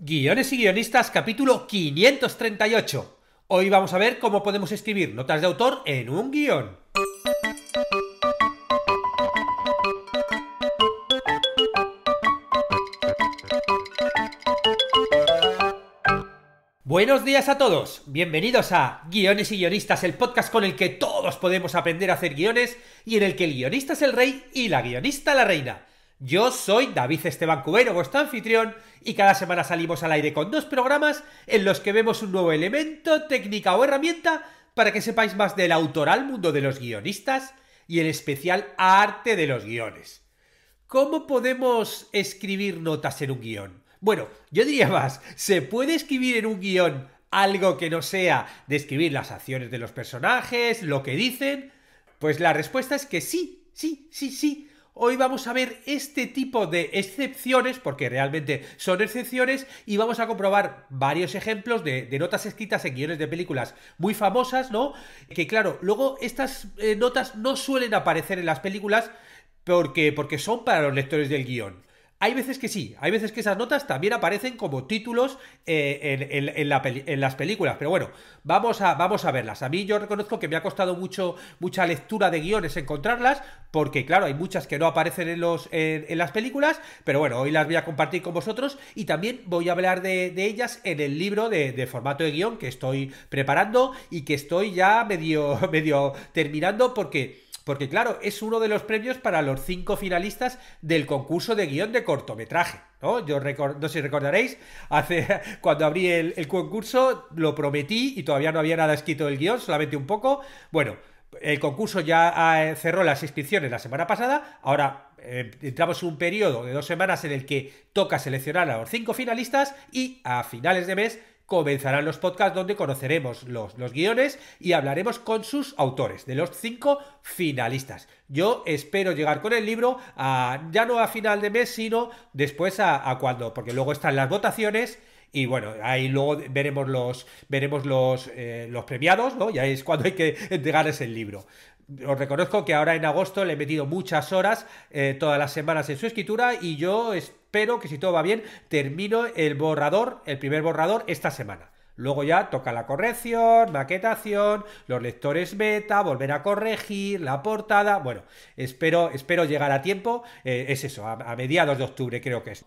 Guiones y guionistas, capítulo 538. Hoy vamos a ver cómo podemos escribir notas de autor en un guión. Buenos días a todos, bienvenidos a Guiones y Guionistas, el podcast con el que todos podemos aprender a hacer guiones y en el que el guionista es el rey y la guionista la reina. Yo soy David Esteban Cubero, vuestro anfitrión, y cada semana salimos al aire con dos programas en los que vemos un nuevo elemento, técnica o herramienta para que sepáis más del autoral mundo de los guionistas y en especial arte de los guiones. ¿Cómo podemos escribir notas en un guión? Bueno, yo diría más, ¿se puede escribir en un guión algo que no sea describir las acciones de los personajes, lo que dicen? Pues la respuesta es que sí, sí, sí, sí. Hoy vamos a ver este tipo de excepciones, porque realmente son excepciones, y vamos a comprobar varios ejemplos de, notas escritas en guiones de películas muy famosas, ¿no? Que claro, luego estas eh, notas no suelen aparecer en las películas porque, porque son para los lectores del guión. Hay veces que sí, hay veces que esas notas también aparecen como títulos eh, en, las películas, pero bueno, vamos a, vamos a verlas. A mí yo reconozco que me ha costado mucho, mucha lectura de guiones encontrarlas, porque claro, hay muchas que no aparecen en, las películas, pero bueno, hoy las voy a compartir con vosotros y también voy a hablar de, ellas en el libro de, formato de guión que estoy preparando y que estoy ya medio, medio terminando porque porque claro, es uno de los premios para los cinco finalistas del concurso de guión de cortometraje. ¿no? Yo no sé si recordaréis, hace, cuando abrí el, concurso lo prometí y todavía no había nada escrito del guión, solamente un poco. Bueno, el concurso ya eh, cerró las inscripciones la semana pasada, ahora eh, entramos en un periodo de dos semanas en el que toca seleccionar a los cinco finalistas y a finales de mes comenzarán los podcasts donde conoceremos los, los guiones y hablaremos con sus autores, de los cinco finalistas. Yo espero llegar con el libro a, ya no a final de mes, sino después a, cuando, porque luego están las votaciones. Y bueno, ahí luego veremos los, veremos los, eh, los premiados, ¿no? Ya es cuando hay que entregarles el libro. Os reconozco que ahora en agosto le he metido muchas horas eh, todas las semanas en su escritura y yo Espero que si todo va bien, termino el borrador, el primer borrador, esta semana. Luego ya toca la corrección, maquetación, los lectores beta, volver a corregir, la portada. Bueno, espero, espero llegar a tiempo. Eh, es eso, a, mediados de octubre creo que es.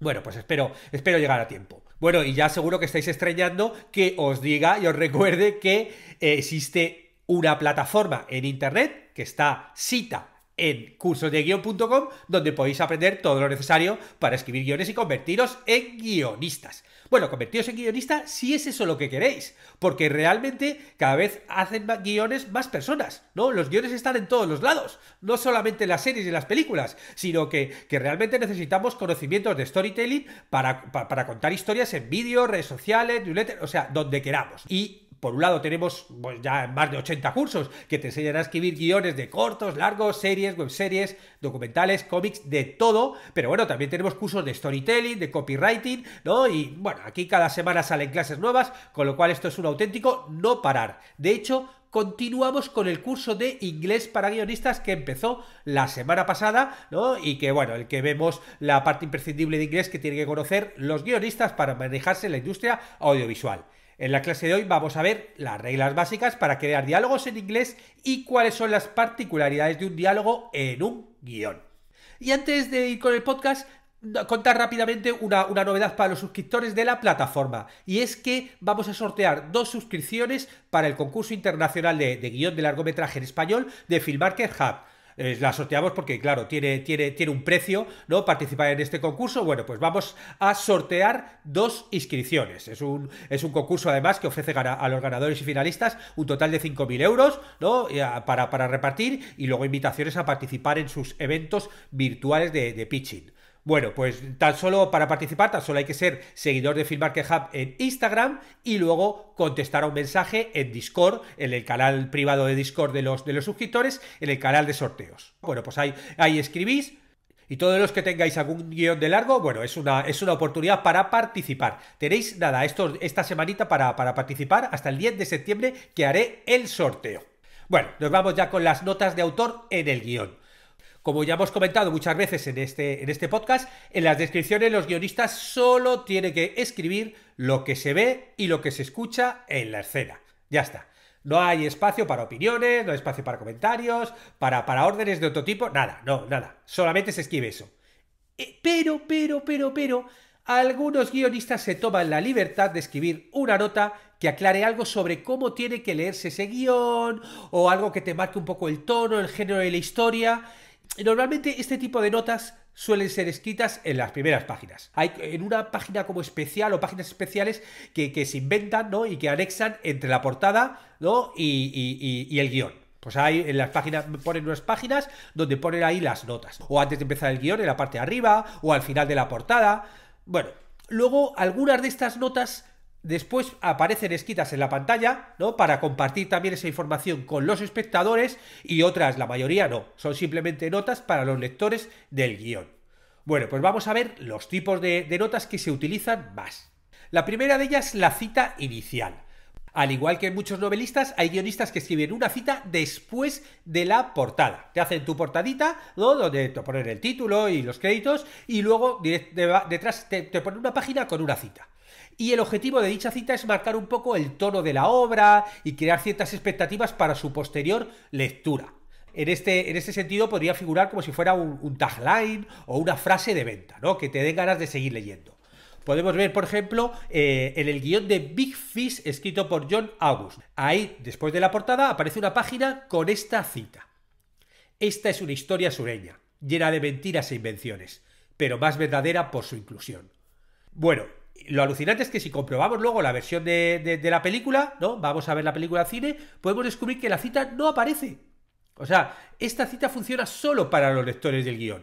Bueno, pues espero, espero llegar a tiempo. Bueno, y ya seguro que estáis extrañando que os diga y os recuerde que existe una plataforma en internet que está cita en cursosdeguion.com, donde podéis aprender todo lo necesario para escribir guiones y convertiros en guionistas. Bueno, convertiros en guionista si es eso lo que queréis, porque realmente cada vez hacen guiones más personas, ¿no? Los guiones están en todos los lados, no solamente en las series y las películas, sino que, realmente necesitamos conocimientos de storytelling para, contar historias en vídeos, redes sociales, newsletter, o sea, donde queramos. Y por un lado tenemos pues, ya más de 80 cursos que te enseñan a escribir guiones de cortos, largos, series, webseries, documentales, cómics, de todo. Pero bueno, también tenemos cursos de storytelling, de copywriting, ¿no? Y bueno, aquí cada semana salen clases nuevas, con lo cual esto es un auténtico no parar. De hecho, continuamos con el curso de inglés para guionistas que empezó la semana pasada, ¿no? Y que, bueno, el que vemos la parte imprescindible de inglés que tienen que conocer los guionistas para manejarse en la industria audiovisual. En la clase de hoy vamos a ver las reglas básicas para crear diálogos en inglés y cuáles son las particularidades de un diálogo en un guión. Y antes de ir con el podcast, contar rápidamente una, novedad para los suscriptores de la plataforma y es que vamos a sortear dos suscripciones para el concurso internacional de, guión de largometraje en español de Filmmaker Hub. Eh, la sorteamos porque, claro, tiene, tiene, tiene un precio, ¿no? Participar en este concurso. Bueno, pues vamos a sortear dos inscripciones. Es un, es un concurso, además, que ofrece a los ganadores y finalistas un total de 5.000 euros, ¿no? Para, para repartir y luego invitaciones a participar en sus eventos virtuales de, de pitching. Bueno, pues tan solo para participar, tan solo hay que ser seguidor de Filmmarket Hub en Instagram y luego contestar a un mensaje en Discord, en el canal privado de Discord de los, de los suscriptores, en el canal de sorteos. Bueno, pues ahí, escribís. Y todos los que tengáis algún guión de largo, bueno, es una, es una oportunidad para participar. Tenéis nada, esto, esta semanita para, para participar hasta el 10 de septiembre que haré el sorteo. Bueno, nos vamos ya con las notas de autor en el guión. Como ya hemos comentado muchas veces en este, en este podcast, en las descripciones los guionistas solo tienen que escribir lo que se ve y lo que se escucha en la escena. Ya está. No hay espacio para opiniones, no hay espacio para comentarios, para, para órdenes de otro tipo, nada, no, nada. Solamente se escribe eso. Eh, pero, pero, pero, pero, algunos guionistas se toman la libertad de escribir una nota que aclare algo sobre cómo tiene que leerse ese guión, o algo que te marque un poco el tono, el género de la historia, Normalmente este tipo de notas suelen ser escritas en las primeras páginas. Hay en una página como especial o páginas especiales que, se inventan ¿no? y que anexan entre la portada ¿no? y, y, y, el guión. Pues hay en las páginas, ponen unas páginas donde ponen ahí las notas. O antes de empezar el guión, en la parte de arriba, o al final de la portada. Bueno, luego algunas de estas notas Después aparecen escritas en la pantalla, ¿no? Para compartir también esa información con los espectadores y otras, la mayoría no, son simplemente notas para los lectores del guión. Bueno, pues vamos a ver los tipos de, notas que se utilizan más. La primera de ellas, la cita inicial. Al igual que muchos novelistas, hay guionistas que escriben una cita después de la portada. Te hacen tu portadita, ¿no? Donde te ponen el título y los créditos, y luego detrás te, te ponen una página con una cita. Y el objetivo de dicha cita es marcar un poco el tono de la obra y crear ciertas expectativas para su posterior lectura. En este, en este sentido podría figurar como si fuera un, tagline o una frase de venta, ¿no? Que te den ganas de seguir leyendo. Podemos ver, por ejemplo, eh, en el guión de Big Fish escrito por John August. Ahí, después de la portada, aparece una página con esta cita. Esta es una historia sureña, llena de mentiras e invenciones, pero más verdadera por su inclusión. Bueno, lo alucinante es que si comprobamos luego la versión de, la película, ¿no? Vamos a ver la película al cine, podemos descubrir que la cita no aparece. O sea, esta cita funciona solo para los lectores del guión.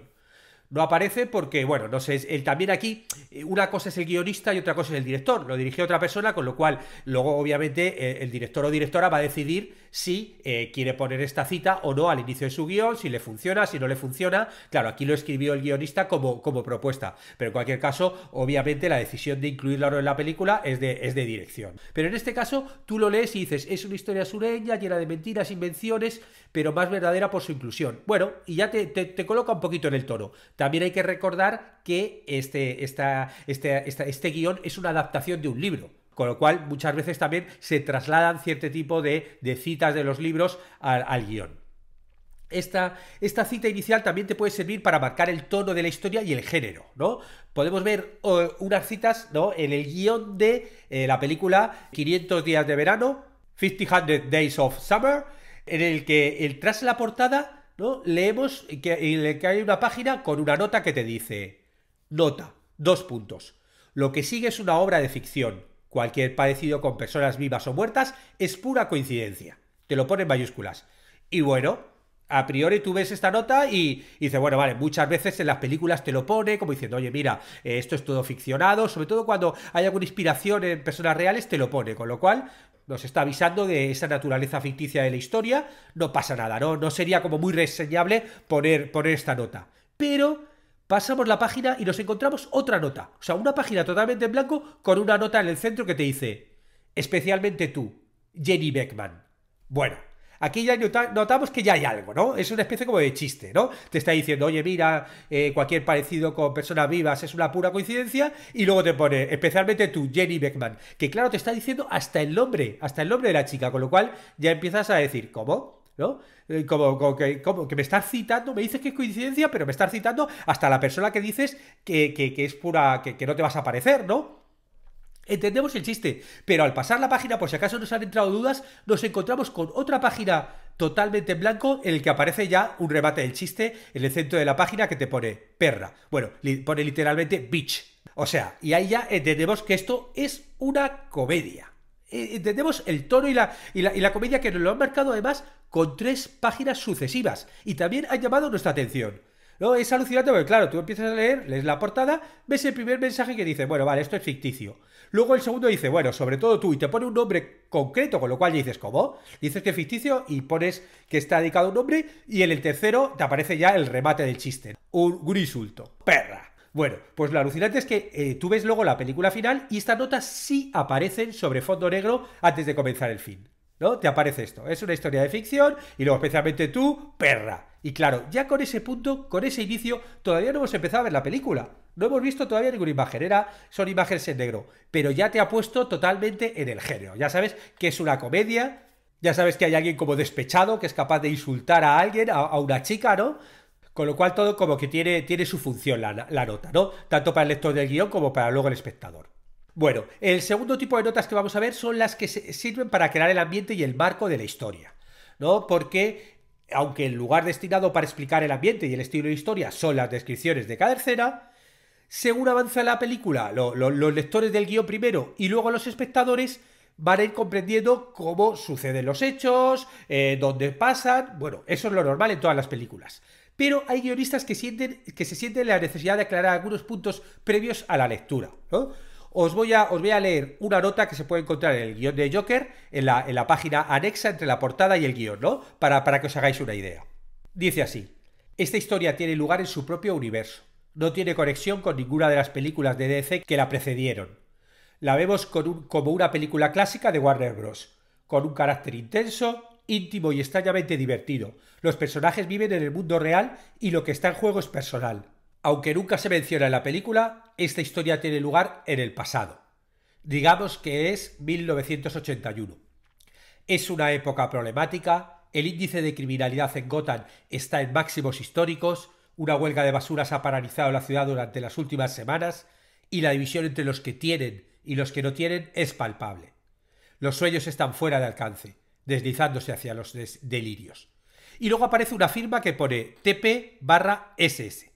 No aparece porque, bueno, no sé, él también aquí, eh, una cosa es el guionista y otra cosa es el director. Lo dirige otra persona, con lo cual, luego, obviamente, eh, el director o directora va a decidir si eh, quiere poner esta cita o no al inicio de su guión, si le funciona, si no le funciona. Claro, aquí lo escribió el guionista como, como propuesta, pero en cualquier caso, obviamente la decisión de incluirla o no en la película es de, es de dirección. Pero en este caso, tú lo lees y dices, es una historia sureña, llena de mentiras, invenciones, pero más verdadera por su inclusión. Bueno, y ya te, coloca un poquito en el tono. También hay que recordar que este, esta, este guión es una adaptación de un libro. Con lo cual, muchas veces también se trasladan cierto tipo de, citas de los libros al, guión. Esta, cita inicial también te puede servir para marcar el tono de la historia y el género, ¿no? Podemos ver unas citas, ¿no? En el guión de eh, la película 500 días de verano, 500 Days of Summer, en el que el, tras la portada, ¿no? Leemos que hay una página con una nota que te dice, nota, dos puntos. Lo que sigue es una obra de ficción Cualquier parecido con personas vivas o muertas es pura coincidencia. Te lo pone en mayúsculas. Y bueno, a priori tú ves esta nota y, dices, bueno, vale, muchas veces en las películas te lo pone como diciendo, oye, mira, eh, esto es todo ficcionado, sobre todo cuando hay alguna inspiración en personas reales, te lo pone, con lo cual nos está avisando de esa naturaleza ficticia de la historia, no pasa nada, ¿no? No sería como muy reseñable poner, poner esta nota. Pero pasamos la página y nos encontramos otra nota. O sea, una página totalmente en blanco con una nota en el centro que te dice, especialmente tú, Jenny Beckman. Bueno, aquí ya notamos que ya hay algo, ¿no? Es una especie como de chiste, ¿no? Te está diciendo, oye, mira, eh, cualquier parecido con personas vivas es una pura coincidencia, y luego te pone, especialmente tú, Jenny Beckman, que claro, te está diciendo hasta el nombre, hasta el nombre de la chica, con lo cual ya empiezas a decir, ¿cómo? ¿no? Eh, como, como, que, me estás citando, me dices que es coincidencia, pero me estás citando hasta la persona que dices que, es pura, que no te vas a aparecer ¿no? Entendemos el chiste, pero al pasar la página, por si acaso nos han entrado dudas, nos encontramos con otra página totalmente en blanco en el que aparece ya un remate del chiste en el centro de la página que te pone perra. Bueno, pone literalmente bitch. O sea, y ahí ya entendemos que esto es una comedia entendemos el tono y la, comedia que nos lo han marcado además con tres páginas sucesivas y también ha llamado nuestra atención. ¿No? Es alucinante porque, claro, tú empiezas a leer, lees la portada, ves el primer mensaje que dice, bueno, vale, esto es ficticio. Luego el segundo dice, bueno, sobre todo tú, y te pone un nombre concreto, con lo cual ya dices, ¿cómo? Dices que es ficticio y pones que está dedicado a un nombre, y en el tercero te aparece ya el remate del chiste, un, grisulto. Perra. Bueno, pues lo alucinante es que eh, tú ves luego la película final y estas notas sí aparecen sobre fondo negro antes de comenzar el fin. ¿No? Te aparece esto. Es una historia de ficción y luego especialmente tú, perra. Y claro, ya con ese punto, con ese inicio, todavía no hemos empezado a ver la película. No hemos visto todavía ninguna imagen, era, son imágenes en negro, pero ya te ha puesto totalmente en el género. Ya sabes que es una comedia, ya sabes que hay alguien como despechado que es capaz de insultar a alguien, a una chica, ¿no? Con lo cual todo como que tiene, tiene su función la, nota, ¿no? Tanto para el lector del guión como para luego el espectador. Bueno, el segundo tipo de notas que vamos a ver son las que sirven para crear el ambiente y el marco de la historia, ¿no? Porque aunque el lugar destinado para explicar el ambiente y el estilo de historia son las descripciones de cada escena, según avanza la película, los lectores del guión primero y luego los espectadores van a ir comprendiendo cómo suceden los hechos, eh, dónde pasan, bueno, eso es lo normal en todas las películas pero hay guionistas que, sienten, que se sienten la necesidad de aclarar algunos puntos previos a la lectura. Os voy, a, a, leer una nota que se puede encontrar en el guión de Joker, en la, página anexa entre la portada y el guión, ¿no? Para, que os hagáis una idea. Dice así, esta historia tiene lugar en su propio universo. No tiene conexión con ninguna de las películas de DC que la precedieron. La vemos como una película clásica de Warner Bros., con un carácter intenso, íntimo y extrañamente divertido. Los personajes viven en el mundo real y lo que está en juego es personal. Aunque nunca se menciona en la película, esta historia tiene lugar en el pasado. Digamos que es 1981. Es una época problemática, el índice de criminalidad en Gotham está en máximos históricos, una huelga de basuras ha paralizado la ciudad durante las últimas semanas y la división entre los que tienen y los que no tienen es palpable. Los sueños están fuera de alcance deslizándose hacia los delirios. Y luego aparece una firma que pone TP barra SS.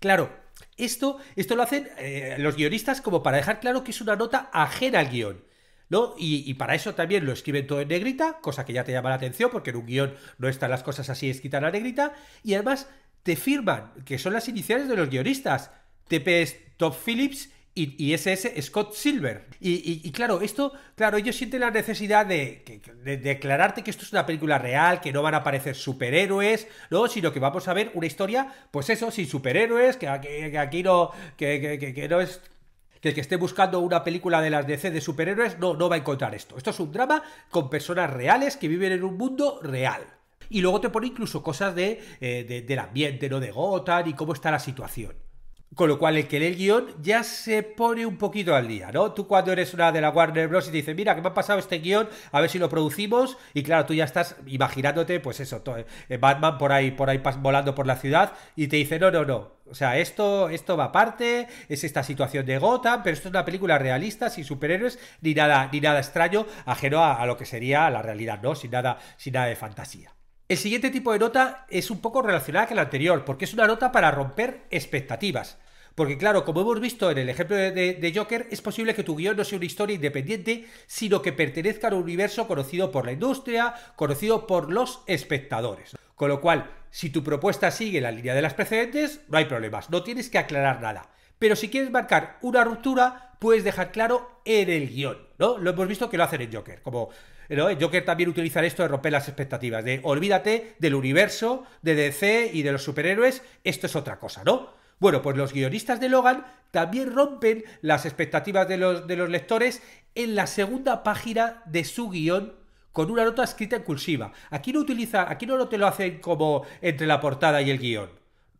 Claro, esto, esto lo hacen eh, los guionistas como para dejar claro que es una nota ajena al guión. ¿no? Y, para eso también lo escriben todo en negrita, cosa que ya te llama la atención, porque en un guión no están las cosas así escritas en la negrita. Y además te firman, que son las iniciales de los guionistas. TP es Top Phillips y, ese es Scott Silver. Y, y, claro, esto, claro, ellos sienten la necesidad de, declararte que esto es una película real, que no van a aparecer superhéroes, ¿no? Sino que vamos a ver una historia, pues eso, sin superhéroes, que, aquí no, que, no es que el que esté buscando una película de las DC de superhéroes no, no va a encontrar esto. Esto es un drama con personas reales que viven en un mundo real. Y luego te pone incluso cosas de, eh, del ambiente, ¿no? De Gotham y cómo está la situación. Con lo cual, el que lee el guión ya se pone un poquito al día, ¿no? Tú cuando eres una de la Warner Bros. y te mira, que me ha pasado este guión, a ver si lo producimos. Y claro, tú ya estás imaginándote, pues eso, eh, Batman por ahí, por ahí volando por la ciudad y te dice, no, no, no, o sea, esto, esto va aparte, es esta situación de Gotham, pero esto es una película realista, sin superhéroes, ni nada, ni nada extraño, ajeno a, lo que sería la realidad, ¿no? Sin nada, sin nada de fantasía. El siguiente tipo de nota es un poco relacionada con la anterior, porque es una nota para romper expectativas. Porque claro, como hemos visto en el ejemplo de, Joker, es posible que tu guión no sea una historia independiente, sino que pertenezca a un universo conocido por la industria, conocido por los espectadores. Con lo cual, si tu propuesta sigue la línea de las precedentes, no hay problemas, no tienes que aclarar nada. Pero si quieres marcar una ruptura, puedes dejar claro en el guión, ¿no? Lo hemos visto que lo hacen en Joker, como eh, Joker también utiliza esto de romper las expectativas, de olvídate del universo, de DC y de los superhéroes, esto es otra cosa, ¿no? Bueno, pues los guionistas de Logan también rompen las expectativas de los, lectores en la segunda página de su guión con una nota escrita en cursiva. Aquí no utiliza, aquí no te lo hacen como entre la portada y el guión.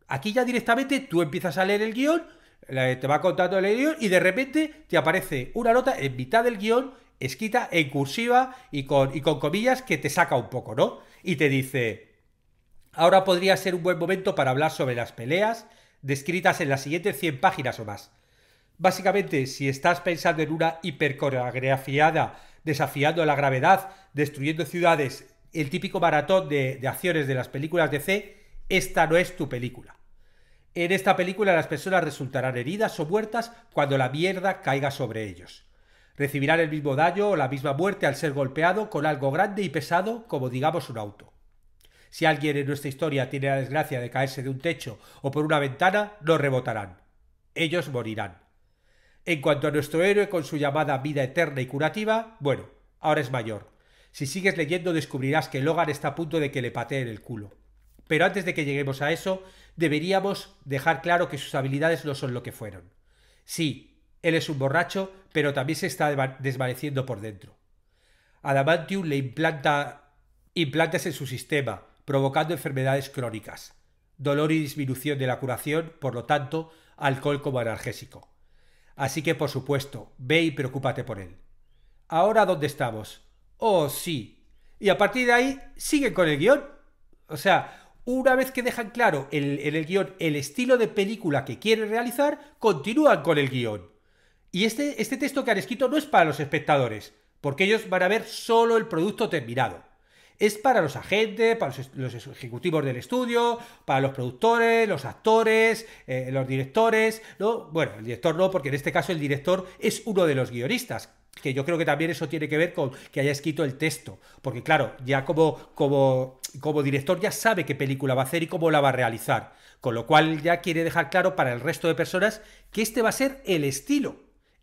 Aquí ya directamente tú empiezas a leer el guión, te va contando el guión y de repente te aparece una nota en mitad del guión escrita en cursiva y con, y con comillas que te saca un poco, ¿no? Y te dice, ahora podría ser un buen momento para hablar sobre las peleas, descritas en las siguientes 100 páginas o más. Básicamente, si estás pensando en una hipercoreografiada, desafiando la gravedad, destruyendo ciudades, el típico maratón de, de acciones de las películas de C, esta no es tu película. En esta película las personas resultarán heridas o muertas cuando la mierda caiga sobre ellos. Recibirán el mismo daño o la misma muerte al ser golpeado con algo grande y pesado como digamos un auto. Si alguien en nuestra historia tiene la desgracia de caerse de un techo o por una ventana, no rebotarán. Ellos morirán. En cuanto a nuestro héroe con su llamada vida eterna y curativa, bueno, ahora es mayor. Si sigues leyendo descubrirás que Logan está a punto de que le pateen el culo. Pero antes de que lleguemos a eso, deberíamos dejar claro que sus habilidades no son lo que fueron. Sí, él es un borracho, pero también se está desvaneciendo por dentro. Adamantium le implanta implantes en su sistema, provocando enfermedades crónicas, dolor y disminución de la curación, por lo tanto, alcohol como analgésico. Así que, por supuesto, ve y preocúpate por él. Ahora, ¿dónde estamos? Oh, sí. Y a partir de ahí, siguen con el guión. O sea, una vez que dejan claro en el guión el estilo de película que quieren realizar, continúan con el guión. Y este, este texto que han escrito no es para los espectadores, porque ellos van a ver solo el producto terminado. Es para los agentes, para los, ejecutivos del estudio, para los productores, los actores, eh, los directores. ¿no? Bueno, el director no, porque en este caso el director es uno de los guionistas, que yo creo que también eso tiene que ver con que haya escrito el texto, porque claro, ya como, como, como director ya sabe qué película va a hacer y cómo la va a realizar, con lo cual ya quiere dejar claro para el resto de personas que este va a ser el estilo,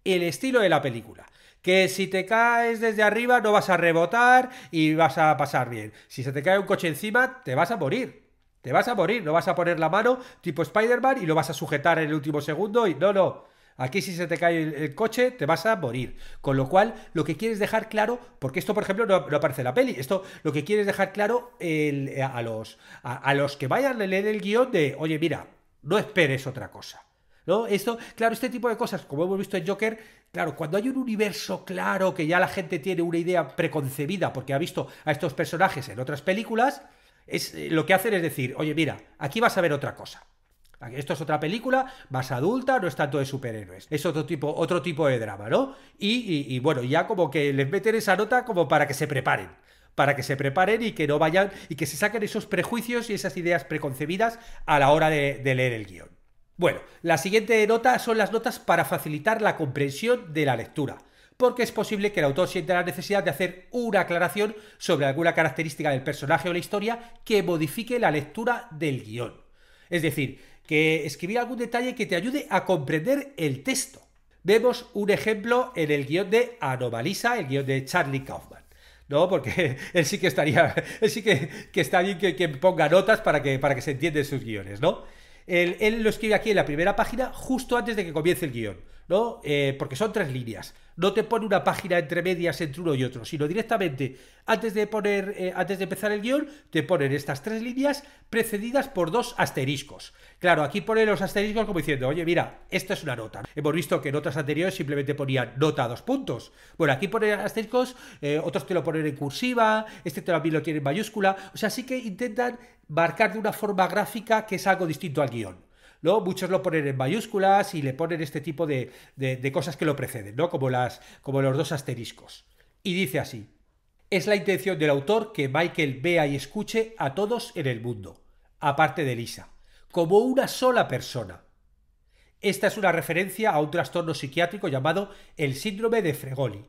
el estilo de la película que si te caes desde arriba no vas a rebotar y vas a pasar bien. Si se te cae un coche encima, te vas a morir. Te vas a morir, no vas a poner la mano tipo Spider-Man y lo vas a sujetar en el último segundo y no, no. Aquí si se te cae el, coche te vas a morir. Con lo cual, lo que quieres dejar claro, porque esto por ejemplo no, aparece en la peli, esto lo que quieres dejar claro a, los, a, a los que vayan a leer el guión de, oye mira, no esperes otra cosa. Esto, claro, este tipo de cosas, como hemos visto en Joker, claro, cuando hay un universo claro que ya la gente tiene una idea preconcebida porque ha visto a estos personajes en otras películas, es, eh, lo que hacen es decir, oye, mira, aquí vas a ver otra cosa. Esto es otra película más adulta, no es tanto de superhéroes. Es otro tipo, otro tipo de drama, ¿no? Y, bueno, ya como que les meten esa nota como para que se preparen. Para que se preparen y que no vayan. y que se saquen esos prejuicios y esas ideas preconcebidas a la hora de, de leer el guión. Bueno, la siguiente nota son las notas para facilitar la comprensión de la lectura, porque es posible que el autor sienta la necesidad de hacer una aclaración sobre alguna característica del personaje o la historia que modifique la lectura del guión. Es decir, que escribir algún detalle que te ayude a comprender el texto. Vemos un ejemplo en el guión de Anomalisa, el guión de Charlie Kaufman. ¿no? Porque él sí que estaría, él sí que, está bien que, ponga notas para que, para que se entiendan sus guiones, ¿no? Él, él lo escribe aquí en la primera página, justo antes de que comience el guión. ¿no? Eh, porque son tres líneas. No te pone una página entre medias entre uno y otro, sino directamente antes de poner, eh, antes de empezar el guión, te ponen estas tres líneas precedidas por dos asteriscos. Claro, aquí pone los asteriscos como diciendo, oye, mira, esta es una nota. Hemos visto que en otras anteriores simplemente ponían nota a dos puntos. Bueno, aquí pone asteriscos, eh, otros te lo ponen en cursiva, este también lo tiene en mayúscula. O sea, sí que intentan marcar de una forma gráfica que es algo distinto al guión muchos lo ponen en mayúsculas y le ponen este tipo de, cosas que lo preceden, ¿no? Como, las, como los dos asteriscos. Y dice así, es la intención del autor que Michael vea y escuche a todos en el mundo, aparte de Lisa, como una sola persona. Esta es una referencia a un trastorno psiquiátrico llamado el síndrome de Fregoli.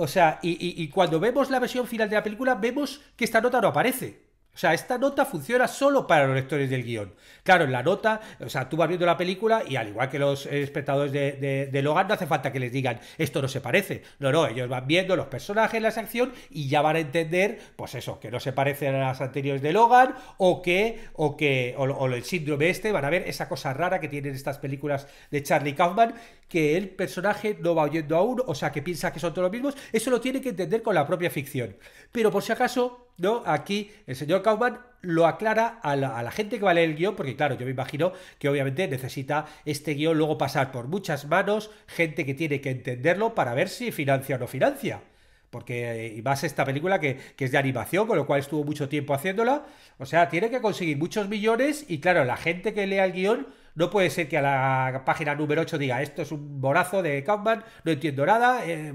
O sea, y cuando vemos la versión final de la película, vemos que esta nota no aparece. O sea, esta nota funciona solo para los lectores del guión. Claro, en la nota, o sea, tú vas viendo la película y al igual que los espectadores de, Logan, no hace falta que les digan esto no se parece. No, no, ellos van viendo los personajes, la sección y ya van a entender, pues eso, que no se parecen a las anteriores de Logan o que, o que, o, el síndrome este, van a ver esa cosa rara que tienen estas películas de Charlie Kaufman, que el personaje no va oyendo a o sea, que piensa que son todos los mismos. Eso lo tiene que entender con la propia ficción. Pero por si acaso, ¿no? Aquí el señor Kaufman lo aclara a la, gente que va a leer el guión, porque claro, yo me imagino que obviamente necesita este guión luego pasar por muchas manos, gente que tiene que entenderlo para ver si financia o no financia. Porque eh, y más esta película que, es de animación, con lo cual estuvo mucho tiempo haciéndola. O sea, tiene que conseguir muchos millones y claro, la gente que lea el guión no puede ser que a la página número 8 diga, esto es un borazo de Kaufman, no entiendo nada, eh,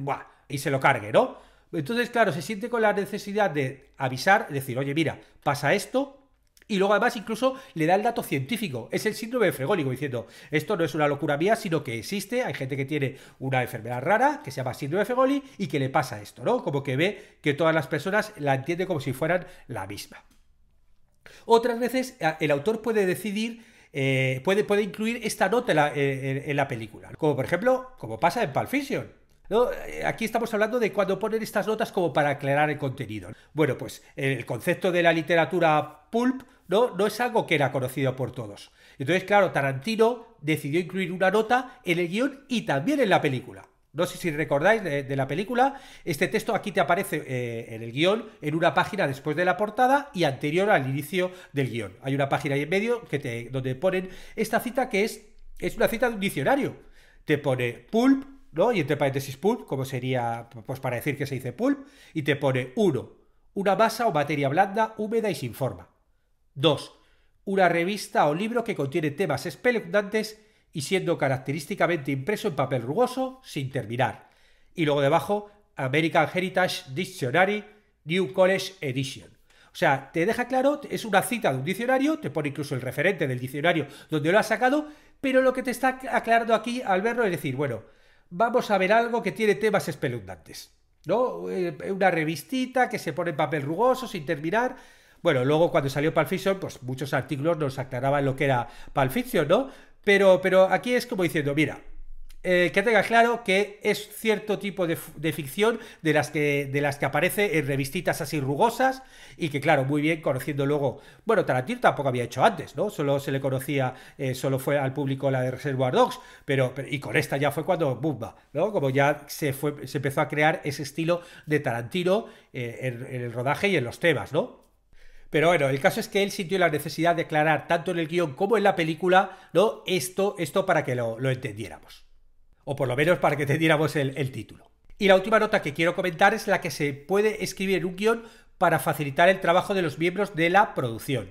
y se lo cargue, ¿no? Entonces, claro, se siente con la necesidad de avisar, decir, oye, mira, pasa esto, y luego además incluso le da el dato científico. Es el síndrome de frególico, diciendo, esto no es una locura mía, sino que existe. Hay gente que tiene una enfermedad rara, que se llama síndrome de fregoli, y que le pasa esto, ¿no? Como que ve que todas las personas la entienden como si fueran la misma. Otras veces eh, el autor puede decidir eh, puede, puede, incluir esta nota en la, eh, en la, película. Como por ejemplo, como pasa en Pulp Fiction. Aquí estamos hablando de cuando poner estas notas como para aclarar el contenido. Bueno, pues el concepto de la literatura pulp ¿no? no es algo que era conocido por todos. Entonces, claro, Tarantino decidió incluir una nota en el guión y también en la película. No sé si recordáis de, la película, este texto aquí te aparece eh, en el guión, en una página después de la portada y anterior al inicio del guión. Hay una página ahí en medio que donde ponen esta cita que es, es una cita de un diccionario. Te pone pulp, ¿no? Y entre paréntesis pulp, como sería, pues para decir que se dice pulp, y te pone 1. Una masa o materia blanda, húmeda y sin forma. 2. Una revista o libro que contiene temas espeluznantes y siendo característicamente impreso en papel rugoso, sin terminar. Y luego debajo, American Heritage Dictionary, New College Edition. O sea, te deja claro, es una cita de un diccionario, te pone incluso el referente del diccionario donde lo ha sacado, pero lo que te está aclarando aquí al verlo es decir, bueno, vamos a ver algo que tiene temas espeluznantes. ¿No? Eh, una revistita que se pone en papel rugoso sin terminar. Bueno, luego cuando salió Pulp pues muchos artículos nos aclaraban lo que era palficio ¿no? Pero, pero aquí es como diciendo, mira, eh, que tenga claro que es cierto tipo de, ficción de las, que, de las que aparece en revistitas así rugosas y que, claro, muy bien conociendo luego. Bueno, Tarantino tampoco había hecho antes, ¿no? Solo se le conocía, eh, solo fue al público la de Reservoir Dogs, pero, y con esta ya fue cuando, ¡bumba! ¿no? Como ya se, fue, se empezó a crear ese estilo de Tarantino eh, en, el rodaje y en los temas, ¿no? Pero bueno, el caso es que él sintió la necesidad de aclarar tanto en el guión como en la película, ¿no? Esto, esto para que lo entendiéramos o por lo menos para que teníamos el, el título. Y la última nota que quiero comentar es la que se puede escribir en un guión para facilitar el trabajo de los miembros de la producción.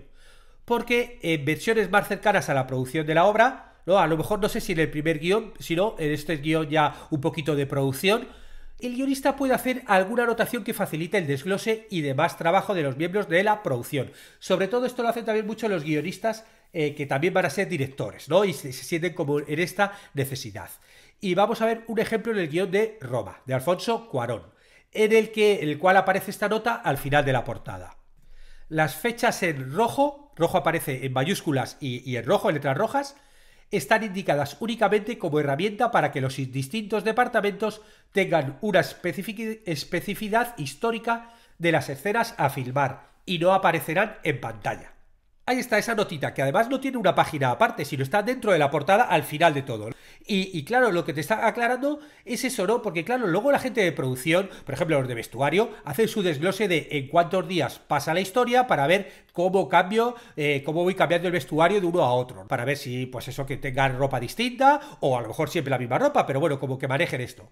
Porque en versiones más cercanas a la producción de la obra, a lo mejor no sé si en el primer guión, sino en este guión ya un poquito de producción, el guionista puede hacer alguna anotación que facilite el desglose y demás trabajo de los miembros de la producción. Sobre todo esto lo hacen también mucho los guionistas eh, que también van a ser directores, ¿no? Y se sienten como en esta necesidad y vamos a ver un ejemplo en el guión de Roma, de Alfonso Cuarón, en el, que, el cual aparece esta nota al final de la portada. Las fechas en rojo, rojo aparece en mayúsculas y, y en rojo, en letras rojas, están indicadas únicamente como herramienta para que los distintos departamentos tengan una especificidad histórica de las escenas a filmar y no aparecerán en pantalla. Ahí está esa notita, que además no tiene una página aparte, sino está dentro de la portada al final de todo. Y, claro, lo que te está aclarando es eso, ¿no? Porque claro, luego la gente de producción, por ejemplo los de vestuario, hacen su desglose de en cuántos días pasa la historia para ver cómo cambio, eh, cómo voy cambiando el vestuario de uno a otro, para ver si, pues eso, que tengan ropa distinta o a lo mejor siempre la misma ropa, pero bueno, como que manejen esto.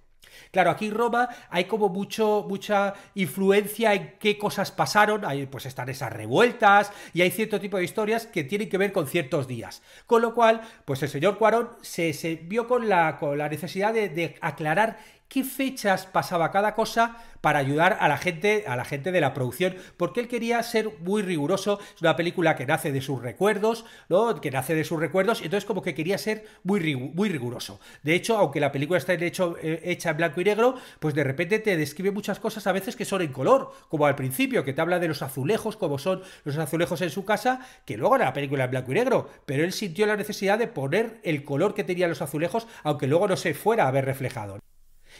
Claro, aquí en Roma hay como mucho, mucha influencia en qué cosas pasaron, ahí pues están esas revueltas y hay cierto tipo de historias que tienen que ver con ciertos días. Con lo cual, pues el señor Cuarón se, vio con la, necesidad de, de aclarar qué fechas pasaba cada cosa para ayudar a la gente, a la gente de la producción, porque él quería ser muy riguroso, es una película que nace de sus recuerdos, ¿no? Que nace de sus recuerdos, y entonces como que quería ser muy, riguroso. De hecho, aunque la película está hecho, eh, hecha en blanco y negro, pues de repente te describe muchas cosas a veces que son en color, como al principio, que te habla de los azulejos, como son los azulejos en su casa, que luego era la película en blanco y negro, pero él sintió la necesidad de poner el color que tenían los azulejos, aunque luego no se fuera a ver reflejado.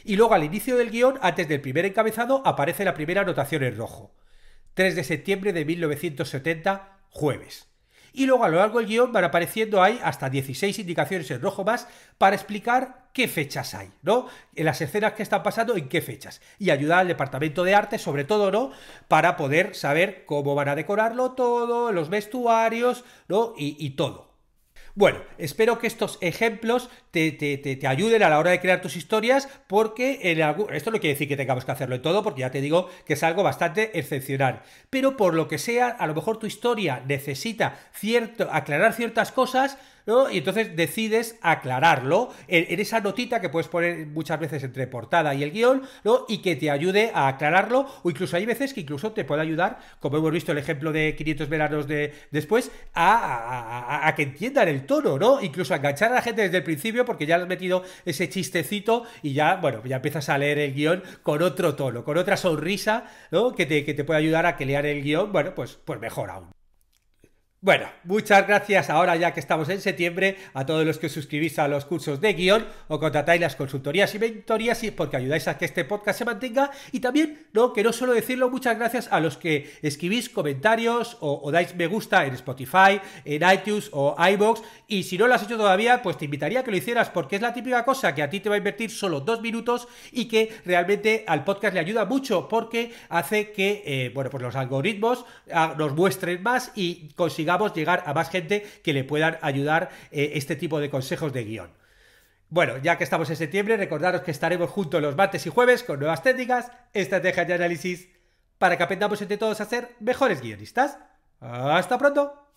Y luego al inicio del guión, antes del primer encabezado, aparece la primera anotación en rojo. 3 de septiembre de 1970, jueves. Y luego a lo largo del guión van apareciendo ahí hasta 16 indicaciones en rojo más para explicar qué fechas hay, ¿no? En las escenas que están pasando, en qué fechas. Y ayudar al departamento de arte, sobre todo, ¿no? Para poder saber cómo van a decorarlo todo, los vestuarios, ¿no? Y, y todo. Bueno, espero que estos ejemplos te, te, te, ayuden a la hora de crear tus historias, porque esto no quiere decir que tengamos que hacerlo en todo, porque ya te digo que es algo bastante excepcional. Pero por lo que sea, a lo mejor tu historia necesita cierto, aclarar ciertas cosas y entonces decides aclararlo en, esa notita que puedes poner muchas veces entre portada y el guión, ¿no? Y que te ayude a aclararlo, o incluso hay veces que incluso te puede ayudar, como hemos visto el ejemplo de 500 veranos de, después, a, que entiendan el tono, ¿no? Incluso a enganchar a la gente desde el principio, porque ya has metido ese chistecito y ya, bueno, ya empiezas a leer el guión con otro tono, con otra sonrisa, ¿no? Que te, que te puede ayudar a que el guión, bueno, pues, pues mejor aún. Bueno, muchas gracias ahora ya que estamos en septiembre a todos los que suscribís a los cursos de guión o contratáis las consultorías y mentorías porque ayudáis a que este podcast se mantenga y también, no, que no solo decirlo, muchas gracias a los que escribís comentarios o, dais me gusta en Spotify, en iTunes o iBox y si no lo has hecho todavía, pues te invitaría a que lo hicieras porque es la típica cosa que a ti te va a invertir solo dos minutos y que realmente al podcast le ayuda mucho porque hace que, eh, bueno, pues los algoritmos ah, nos muestren más y consigamos llegar a más gente que le puedan ayudar eh, este tipo de consejos de guión. Bueno, ya que estamos en septiembre, recordaros que estaremos juntos los martes y jueves con nuevas técnicas, estrategias de análisis para que aprendamos entre todos a ser mejores guionistas. ¡Hasta pronto!